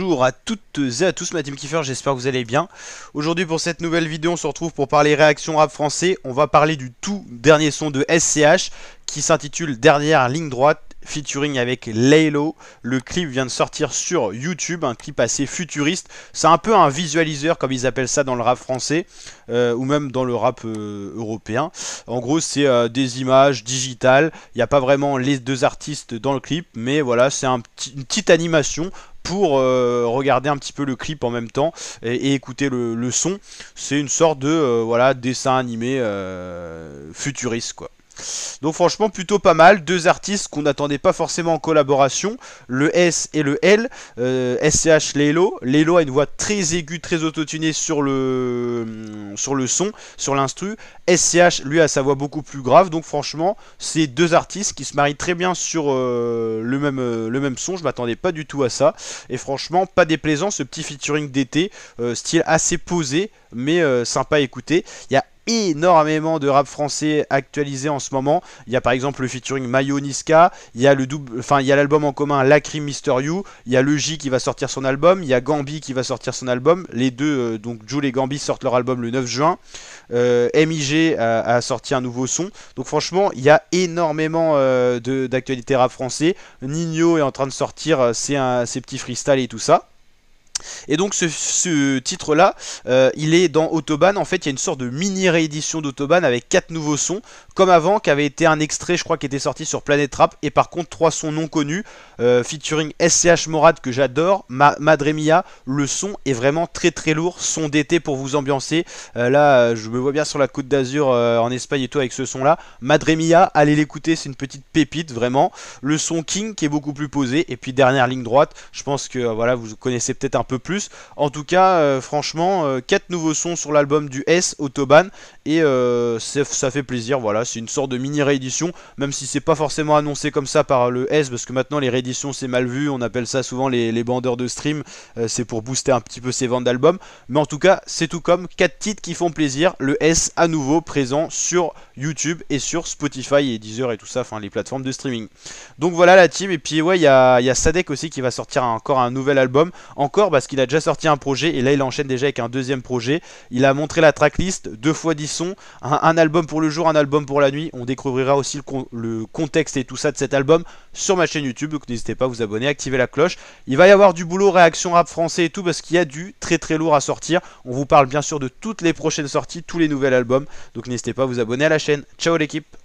bonjour à toutes et à tous, ma team Kiffer, j'espère que vous allez bien. Aujourd'hui pour cette nouvelle vidéo, on se retrouve pour parler réaction rap français. On va parler du tout dernier son de SCH qui s'intitule Dernière ligne droite featuring avec Laylo. Le clip vient de sortir sur YouTube, un clip assez futuriste. C'est un peu un visualiseur, comme ils appellent ça dans le rap français, euh, ou même dans le rap euh, européen. En gros, c'est euh, des images digitales. Il n'y a pas vraiment les deux artistes dans le clip, mais voilà, c'est un une petite animation pour euh, regarder un petit peu le clip en même temps et, écouter le, son. C'est une sorte de euh, voilà dessin animé euh, futuriste quoi. Donc franchement plutôt pas mal, deux artistes qu'on n'attendait pas forcément en collaboration, le S et le L, SCH euh, Lelo, Lelo a une voix très aiguë, très autotunée sur le, hum, sur le son, sur l'instru, SCH lui a sa voix beaucoup plus grave, donc franchement c'est deux artistes qui se marient très bien sur euh, le, même, euh, le même son, je m'attendais pas du tout à ça, et franchement pas déplaisant ce petit featuring d'été, style assez posé mais sympa à écouter, il y a énormément de rap français actualisé en ce moment. Il y a par exemple le featuring Mayo Niska, il y a le double, enfin il y a l'album en commun Lacrim Mister You, il y a le J qui va sortir son album, il y a Gambi qui va sortir son album. Les deux, euh, donc Jules et Gambi sortent leur album le 9 juin. Euh, MIG a, sorti un nouveau son. Donc franchement, il y a énormément euh, d'actualités rap français. Nino est en train de sortir ses, ses petits freestyles et tout ça. Et donc ce, titre là, euh, il est dans Autobahn, en fait il y a une sorte de mini réédition d'Autobahn avec 4 nouveaux sons, comme avant qui avait été un extrait je crois qui était sorti sur Planète Trap et par contre 3 sons non connus, euh, featuring SCH Morad que j'adore, Ma Madre Mia, le son est vraiment très très lourd, son d'été pour vous ambiancer, euh, là je me vois bien sur la côte d'Azur en Espagne et tout avec ce son là, Madre Mia, allez l'écouter c'est une petite pépite vraiment, le son King qui est beaucoup plus posé, et puis dernière ligne droite, je pense que voilà vous connaissez peut-être un peu plus. En tout cas, euh, franchement, 4 euh, nouveaux sons sur l'album du S, Autobahn, et euh, ça fait plaisir, voilà, c'est une sorte de mini réédition, même si c'est pas forcément annoncé comme ça par le S, parce que maintenant les rééditions c'est mal vu, on appelle ça souvent les, bandeurs de stream, c'est pour booster un petit peu ses ventes d'albums, mais en tout cas, c'est tout comme, 4 titres qui font plaisir, le S à nouveau présent sur YouTube et sur Spotify et Deezer et tout ça, enfin les plateformes de streaming. Donc voilà la team, et puis ouais, il y a, Sadek aussi qui va sortir encore un nouvel album, encore bah, parce qu'il a déjà sorti un projet et là il enchaîne déjà avec un deuxième projet. Il a montré la tracklist, deux fois dix sons, un, album pour le jour, un album pour la nuit. On découvrira aussi le, le contexte et tout ça de cet album sur ma chaîne YouTube. Donc n'hésitez pas à vous abonner, activer la cloche. Il va y avoir du boulot, réaction rap français et tout parce qu'il y a du très très lourd à sortir. On vous parle bien sûr de toutes les prochaines sorties, tous les nouveaux albums. Donc n'hésitez pas à vous abonner à la chaîne. Ciao l'équipe